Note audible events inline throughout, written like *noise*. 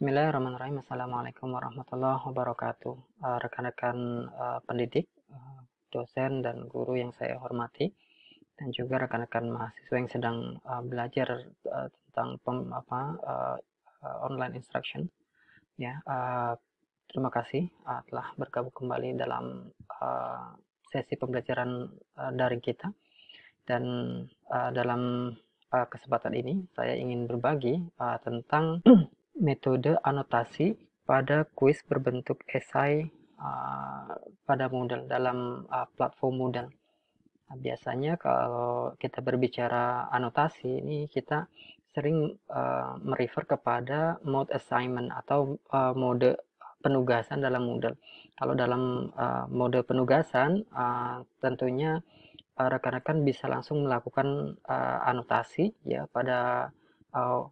Bismillahirrahmanirrahim. Assalamualaikum warahmatullahi wabarakatuh. Eh, rekan-rekan eh, pendidik, eh, dosen, dan guru yang saya hormati, dan juga rekan-rekan mahasiswa yang sedang belajar tentang pem, apa, online instruction. Ya, terima kasih telah bergabung kembali dalam sesi pembelajaran daring kita. Dan dalam kesempatan ini, saya ingin berbagi tentang metode anotasi pada kuis berbentuk esai uh, pada Moodle dalam uh, platform Moodle. Nah, biasanya kalau kita berbicara anotasi ini kita sering uh, merefer kepada mode assignment atau uh, mode penugasan dalam Moodle. Kalau dalam uh, mode penugasan uh, tentunya rekan-rekan uh, bisa langsung melakukan uh, anotasi ya pada uh,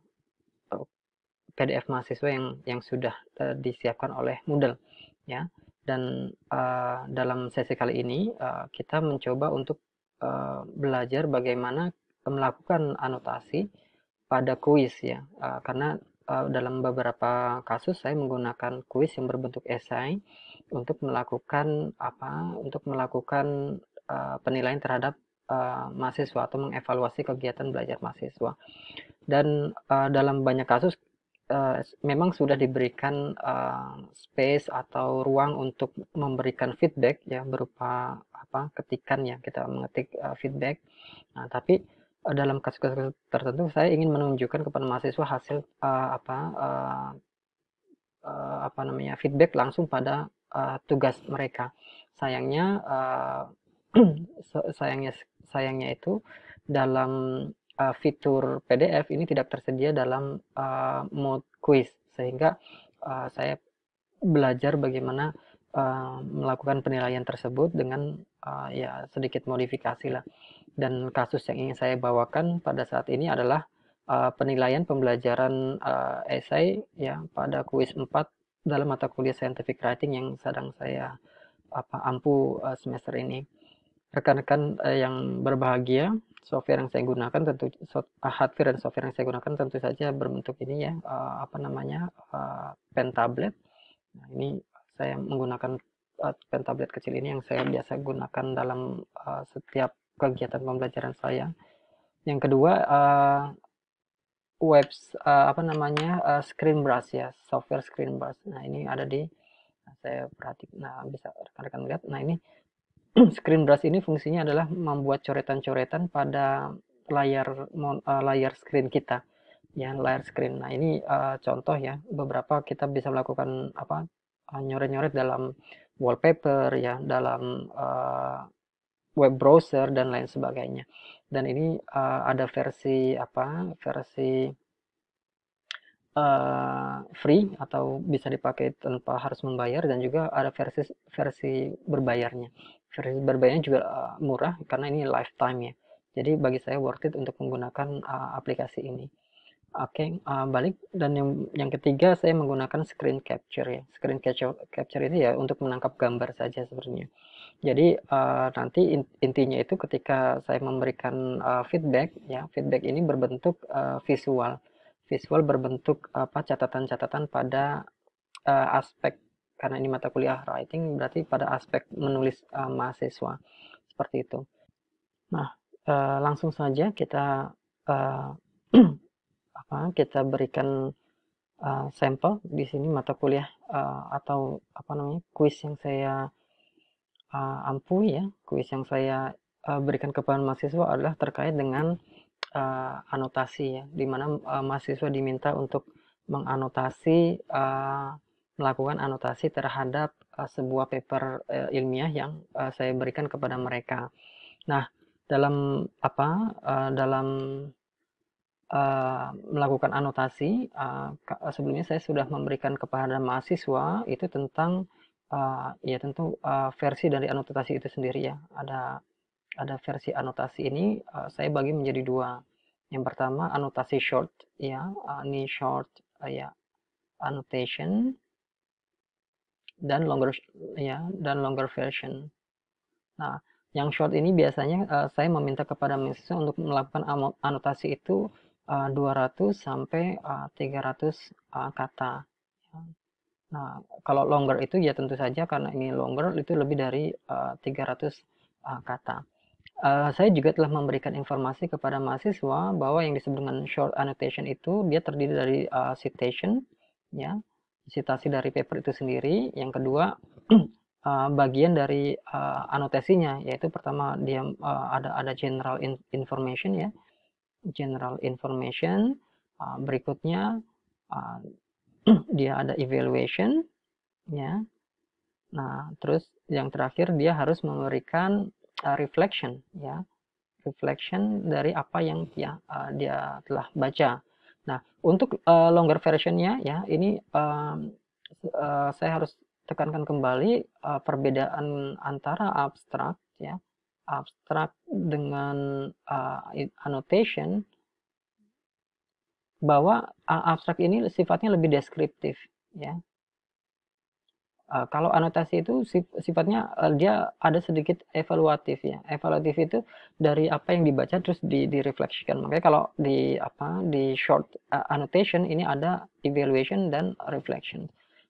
PDF mahasiswa yang yang sudah eh, disiapkan oleh Moodle ya. Dan uh, dalam sesi kali ini uh, kita mencoba untuk uh, belajar bagaimana melakukan anotasi pada kuis ya. Uh, karena uh, dalam beberapa kasus saya menggunakan kuis yang berbentuk esai untuk melakukan apa? Untuk melakukan uh, penilaian terhadap uh, mahasiswa atau mengevaluasi kegiatan belajar mahasiswa. Dan uh, dalam banyak kasus Eh, memang sudah diberikan uh, space atau ruang untuk memberikan feedback ya berupa apa ketikan ya kita mengetik uh, feedback. Nah, tapi uh, dalam kasus-kasus tertentu saya ingin menunjukkan kepada mahasiswa hasil uh, apa uh, uh, apa namanya feedback langsung pada uh, tugas mereka. Sayangnya uh, *clears throat* sayangnya sayangnya itu dalam uh, fitur PDF ini tidak tersedia dalam uh, mode quiz sehingga uh, saya belajar bagaimana uh, melakukan penilaian tersebut dengan uh, ya sedikit modifikasi lah dan kasus yang ingin saya bawakan pada saat ini adalah uh, penilaian pembelajaran uh, esai ya pada kuis 4 dalam mata kuliah scientific writing yang sedang saya apa ampu uh, semester ini rekan-rekan uh, yang berbahagia software yang saya gunakan tentu ah, hardware dan software yang saya gunakan tentu saja berbentuk ini ya ah, apa namanya ah, pen tablet nah, ini saya menggunakan pen tablet kecil ini yang saya biasa gunakan dalam setiap kegiatan pembelajaran saya yang kedua webs apa namanya screen brush ya software screen brush nah ini ada di saya perhatikan nah bisa rekan-rekan lihat nah ini *clears throat* screen brush ini fungsinya adalah membuat coretan-coretan pada layar eh, layar screen kita ya layar screen. Nah, ini uh, contoh ya beberapa kita bisa melakukan apa eh, nyoret-nyoret dalam wallpaper ya, dalam uh, web browser dan lain sebagainya. Dan ini uh, ada versi apa? versi uh, free atau bisa dipakai tanpa harus membayar dan juga ada versi versi berbayarnya. Versi berbayarnya juga uh, murah karena ini lifetime ya. Jadi bagi saya worth it untuk menggunakan uh, aplikasi ini. Oke, okay, uh, balik dan yang yang ketiga saya menggunakan screen capture ya. Screen capture capture ini ya untuk menangkap gambar saja sebenarnya. Jadi uh, nanti intinya itu ketika saya memberikan uh, feedback ya, feedback ini berbentuk uh, visual visual berbentuk apa catatan-catatan pada uh, aspek karena ini mata kuliah writing berarti pada aspek menulis uh, mahasiswa seperti itu. Nah, uh, langsung saja kita uh, *clears throat* apa kita berikan uh, sampel di sini mata kuliah uh, atau apa namanya kuis yang saya uh, ampuh ya, kuis yang saya uh, berikan kepada mahasiswa adalah terkait dengan uh, anotasi ya, di mana uh, mahasiswa diminta untuk menganotasi uh, melakukan anotasi terhadap uh, sebuah paper uh, ilmiah yang uh, saya berikan kepada mereka. Nah, dalam apa uh, dalam uh, melakukan anotasi uh, sebelumnya saya sudah memberikan kepada mahasiswa itu tentang uh, ya tentu uh, versi dari anotasi itu sendiri ya. Ada ada versi anotasi ini uh, saya bagi menjadi dua. Yang pertama anotasi short ya, uh, ini short uh, ya annotation dan longer ya dan longer version. Nah, yang short ini biasanya uh, saya meminta kepada mahasiswa untuk melakukan anotasi itu uh, 200 sampai uh, 300 uh, kata. Nah, kalau longer itu ya tentu saja karena ini longer itu lebih dari uh, 300 uh, kata uh, saya juga telah memberikan informasi kepada mahasiswa bahwa yang disebut dengan short annotation itu dia terdiri dari uh, citation ya citasi dari paper itu sendiri yang kedua uh, *clears throat* bagian dari uh, anotasinya yaitu pertama dia uh, ada ada general in information ya general information uh, berikutnya uh, *clears throat* dia ada evaluation ya nah terus yang terakhir dia harus memberikan Uh, reflection ya reflection dari apa yang dia uh, dia telah baca. Nah untuk uh, longer versionnya ya ini um, uh, saya harus tekankan kembali uh, perbedaan antara abstrak ya abstrak dengan uh, annotation bahwa uh, abstrak ini sifatnya lebih deskriptif ya Eh, kalau anotasi itu sifatnya eh, dia ada sedikit evaluatif ya. Evaluatif itu dari apa yang dibaca terus di direfleksikan. Makanya kalau di apa di short eh, annotation ini ada evaluation dan reflection.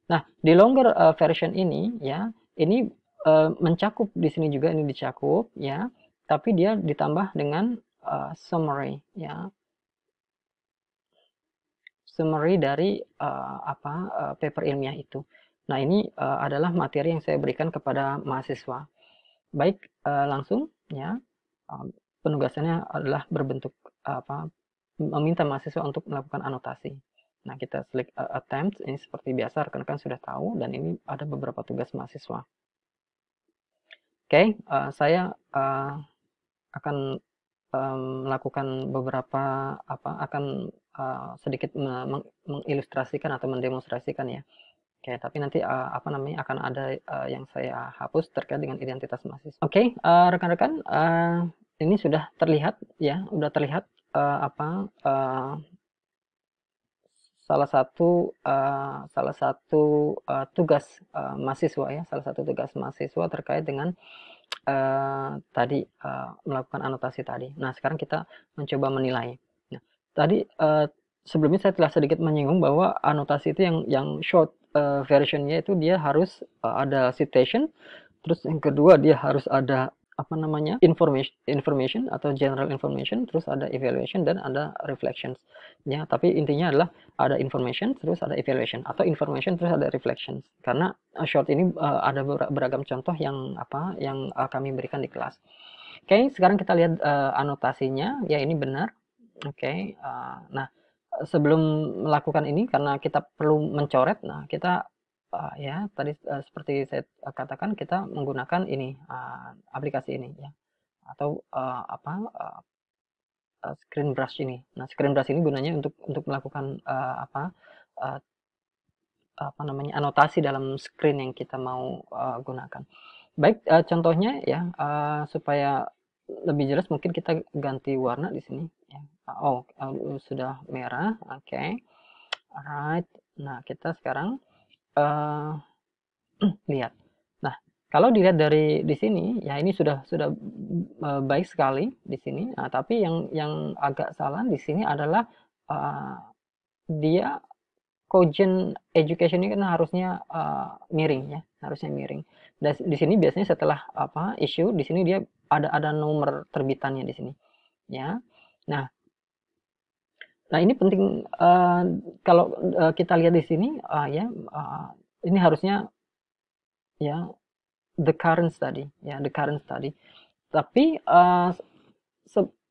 Nah, di longer version ini ya, ini mencakup di sini juga ini dicakup ya, tapi dia ditambah dengan uh, summary ya. Summary dari uh, apa uh, paper ilmiah itu. Nah, ini uh, adalah materi yang saya berikan kepada mahasiswa. Baik, uh, eh, langsung ya. Uh, eh, penugasannya adalah berbentuk uh, apa? meminta mahasiswa untuk melakukan anotasi. Nah, kita select uh, attempt ini seperti biasa rekan-rekan sudah tahu dan ini ada beberapa tugas mahasiswa. Oke, okay, uh, saya uh, akan um, melakukan beberapa apa akan uh, sedikit mengilustrasikan atau mendemonstrasikan ya Oke, okay, tapi nanti uh, apa namanya akan ada uh, yang saya hapus terkait dengan identitas mahasiswa. Oke, okay, uh, eh, rekan-rekan, uh, ini sudah terlihat ya, sudah terlihat uh, apa uh, salah satu uh, salah satu uh, tugas uh, mahasiswa ya, salah satu tugas mahasiswa terkait dengan uh, tadi uh, melakukan anotasi tadi. Nah, sekarang kita mencoba menilai. Nah, tadi uh, sebelumnya saya telah sedikit menyinggung bahwa anotasi itu yang yang short uh, versionnya itu dia harus uh, ada citation, terus yang kedua dia harus ada apa namanya information information atau general information terus ada evaluation dan ada reflections ya tapi intinya adalah ada information terus ada evaluation atau information terus ada reflections karena eh, short ini uh, ada beragam contoh yang apa yang uh, kami berikan di kelas oke okay, sekarang kita lihat uh, anotasinya ya ini benar oke okay, uh, nah sebelum melakukan ini karena kita perlu mencoret nah kita uh, ya tadi uh, seperti saya katakan kita menggunakan ini uh, aplikasi ini ya atau uh, apa uh, screen brush ini nah screen brush ini gunanya untuk untuk melakukan uh, apa uh, apa namanya anotasi dalam screen yang kita mau uh, gunakan baik uh, contohnya ya uh, supaya lebih jelas mungkin kita ganti warna di sini ya oh eh, sudah merah oke okay. alright nah kita sekarang uh, *clears throat* lihat nah kalau dilihat dari di sini ya ini sudah sudah eh, baik sekali di sini nah, tapi yang yang agak salah di sini adalah uh, dia Cogent education ini kan harusnya uh, miring ya, harusnya miring. Dan di sini biasanya setelah apa issue, di sini dia ada ada nomor terbitannya di sini, ya. Nah, Nah ini penting uh, kalau uh, kita lihat di sini uh, ya uh, ini harusnya ya the current study ya the current study. Tapi uh,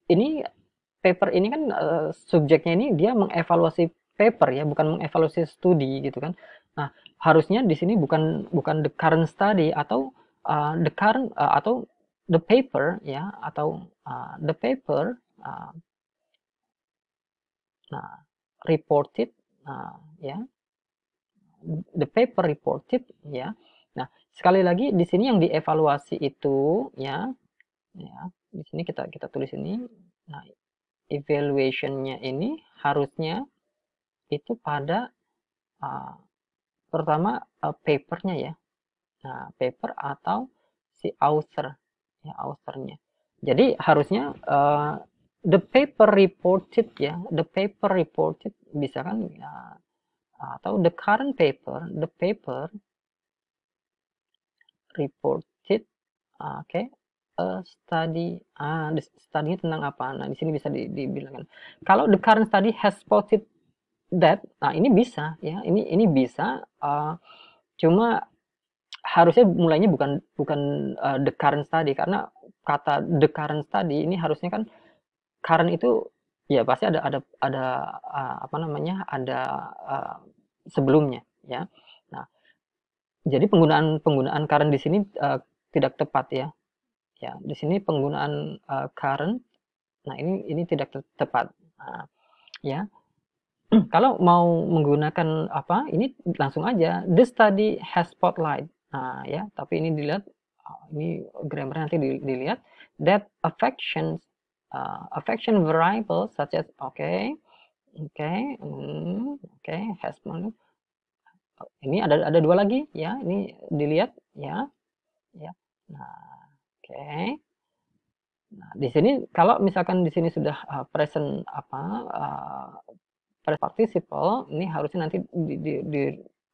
ini paper ini kan uh, subjeknya ini dia mengevaluasi paper ya bukan mengevaluasi studi gitu kan. Nah harusnya di sini bukan bukan the current study atau uh, the current uh, atau the paper ya atau uh, the paper Nah, reported, nah, ya, the paper reported, ya. Nah, sekali lagi di sini yang dievaluasi itu, ya, ya, di sini kita kita tulis ini. Nah, evaluationnya ini harusnya itu pada uh, pertama uh, papernya ya, nah, paper atau si author, ya authornya. Jadi harusnya uh, the paper reported ya the paper reported bisa kan uh, atau the current paper the paper reported oke okay, study ah study tentang apa nah di sini bisa di, dibilangkan kalau the current study has spotted that nah ini bisa ya ini ini bisa uh, cuma harusnya mulainya bukan bukan uh, the current study karena kata the current study ini harusnya kan uh, current itu ya pasti ada ada ada uh, apa namanya ada uh, sebelumnya ya nah jadi penggunaan penggunaan current di sini uh, tidak tepat ya ya di sini penggunaan uh, current nah ini ini tidak te tepat nah, ya *clears throat* kalau mau menggunakan apa ini langsung aja the study has spotlight nah ya tapi ini dilihat ini grammarnya nanti dilihat that affections uh, affection variable such as okay, okay, mm, okay, has money. Ini ada ada dua lagi ya, ini dilihat ya, ya. Nah, oke. Okay. Nah, di sini kalau misalkan di sini sudah uh, present apa uh, present participle, ini harusnya nanti di, di, di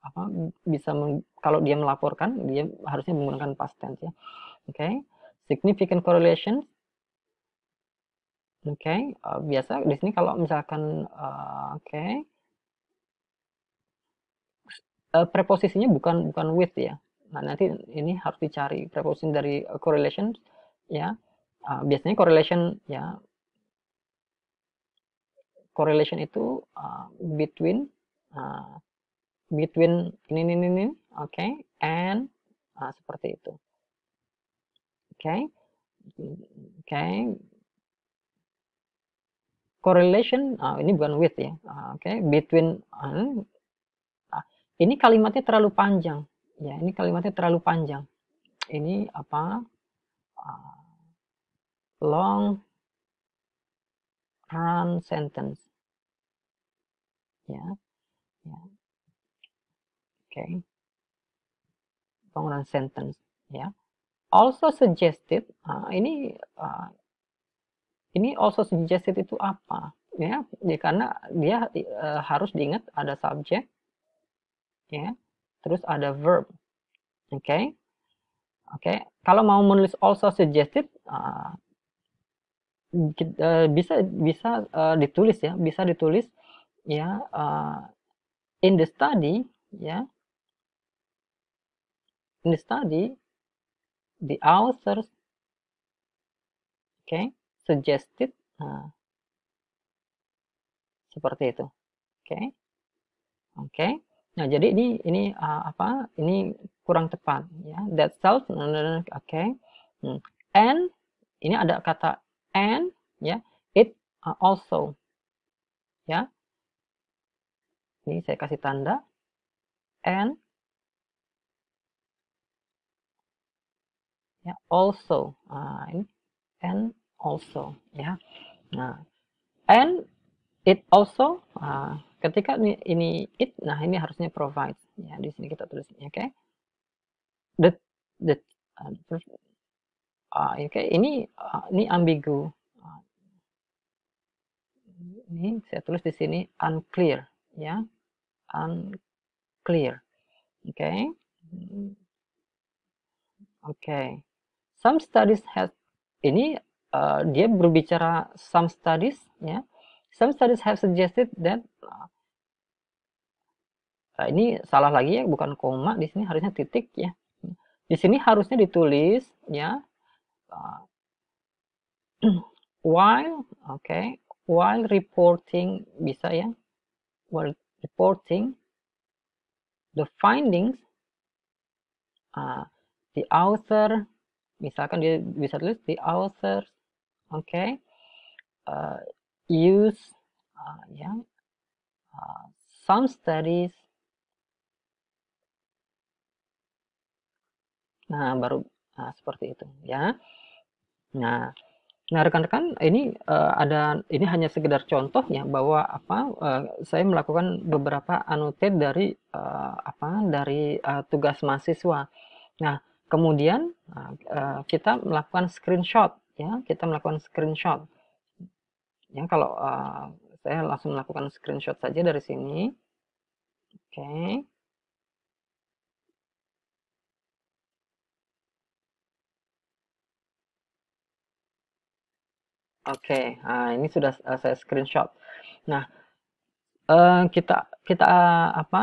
apa bisa meng, kalau dia melaporkan dia harusnya menggunakan past tense ya. Oke. Okay. Significant correlations. Oke, okay. uh, eh, biasa di sini kalau misalkan uh, oke okay. uh, eh, preposisinya bukan bukan with ya. Nah, nanti ini harus dicari preposisi dari uh, correlation ya. Uh, biasanya correlation ya correlation itu uh, between uh, between ini ini ini, ini oke okay, and uh, seperti itu oke okay. oke okay correlation uh, ini bukan with ya uh, oke okay, between uh, uh, ini kalimatnya terlalu panjang ya ini kalimatnya terlalu panjang ini apa uh, long run sentence ya, ya. oke okay. long run sentence ya also suggested uh, ini uh, ini also suggested itu apa ya, ya karena dia uh, harus diingat ada subjek ya terus ada verb oke okay? oke okay? kalau mau menulis also suggested uh, uh, bisa bisa uh, ditulis ya bisa ditulis ya uh, in the study ya in the study the authors okay suggested nah, seperti itu oke okay. oke okay. nah jadi ini ini uh, apa ini kurang tepat ya that self oke okay. hmm. and ini ada kata and ya it uh, also ya ini saya kasih tanda and ya also Uh, ini and also ya. ya nah and it also uh, ketika ini, ini it nah ini harusnya provide ya di sini kita tulis oke okay? the the uh, oke okay, ini uh, ini ambigu uh, ini saya tulis di sini unclear ya unclear oke okay? oke okay. some studies have ini Uh, dia berbicara some studies ya some studies have suggested that Nah, ini salah lagi ya, bukan koma di sini harusnya titik ya. Di sini harusnya ditulis ya. Uh, *clears throat* while, oke, okay, while reporting bisa ya. While reporting the findings, uh, the author, misalkan dia bisa tulis the authors okay uh, eh, use uh, eh, yeah ya. uh, some studies nah baru nah, seperti itu ya nah nah rekan-rekan ini uh, ada ini hanya sekedar contoh contohnya bahwa apa uh, saya melakukan beberapa annotate dari uh, apa dari uh, tugas mahasiswa nah kemudian uh, kita melakukan screenshot ya kita melakukan screenshot ya kalau uh, saya langsung melakukan screenshot saja dari sini oke okay. Oke, okay, nah eh, ini sudah eh, saya screenshot. Nah, kita kita apa?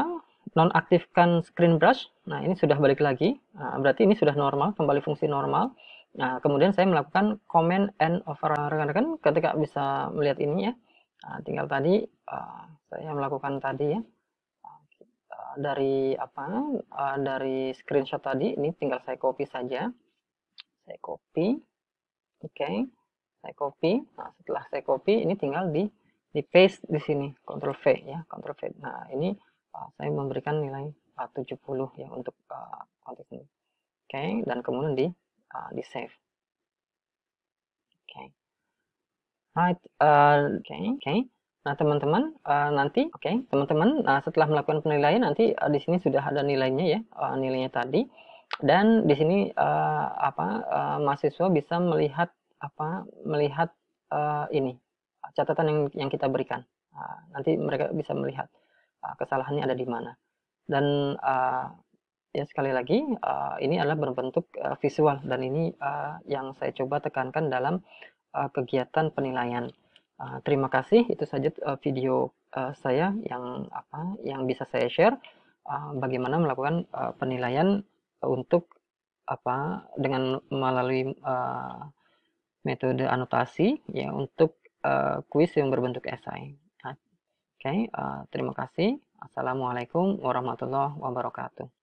Nonaktifkan screen brush. Nah, ini sudah balik lagi. berarti ini sudah normal, kembali fungsi normal. Nah, kemudian saya melakukan comment and over nah, rekan-rekan ketika bisa melihat ini ya. Nah, tinggal tadi uh, saya melakukan tadi ya. Eh, dari apa? Eh, dari screenshot tadi ini tinggal saya copy saja. Saya copy. Oke. Okay. Saya copy. Nah, setelah saya copy ini tinggal di di paste di sini, Ctrl V ya, Ctrl V. Nah, ini uh, saya memberikan nilai 70 ya untuk uh, konteks ini. Oke, okay. dan kemudian di uh, di save. Oke. Okay. Right. Uh, Oke. Okay, okay. Nah, teman-teman, uh, nanti, oke, okay, teman-teman, uh, setelah melakukan penilaian, nanti uh, di sini sudah ada nilainya ya, uh, nilainya tadi. Dan di sini uh, apa uh, mahasiswa bisa melihat apa melihat uh, ini catatan yang yang kita berikan. Uh, nanti mereka bisa melihat uh, kesalahannya ada di mana. Dan uh, Ya sekali lagi uh, ini adalah berbentuk uh, visual dan ini uh, yang saya coba tekankan dalam uh, kegiatan penilaian. Uh, terima kasih itu saja uh, video uh, saya yang apa yang bisa saya share uh, bagaimana melakukan uh, penilaian untuk apa dengan melalui uh, metode anotasi ya untuk uh, kuis yang berbentuk esai. Nah, oke, okay, uh, terima kasih. Assalamualaikum warahmatullahi wabarakatuh.